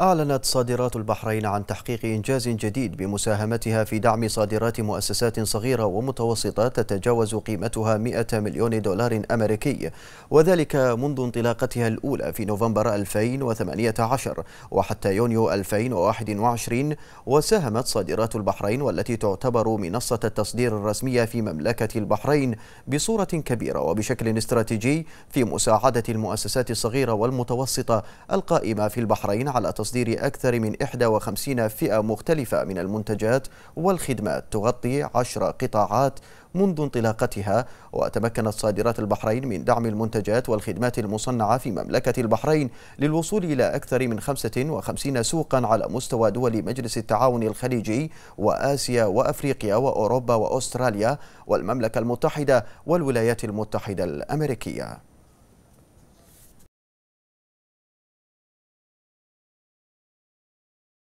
أعلنت صادرات البحرين عن تحقيق إنجاز جديد بمساهمتها في دعم صادرات مؤسسات صغيرة ومتوسطة تتجاوز قيمتها 100 مليون دولار أمريكي وذلك منذ انطلاقتها الأولى في نوفمبر 2018 وحتى يونيو 2021 وساهمت صادرات البحرين والتي تعتبر منصة التصدير الرسمية في مملكة البحرين بصورة كبيرة وبشكل استراتيجي في مساعدة المؤسسات الصغيرة والمتوسطة القائمة في البحرين على تصدير تصدير أكثر من 51 فئة مختلفة من المنتجات والخدمات تغطي 10 قطاعات منذ انطلاقتها وتمكنت صادرات البحرين من دعم المنتجات والخدمات المصنعة في مملكة البحرين للوصول إلى أكثر من 55 سوقا على مستوى دول مجلس التعاون الخليجي وآسيا وأفريقيا وأوروبا وأستراليا والمملكة المتحدة والولايات المتحدة الأمريكية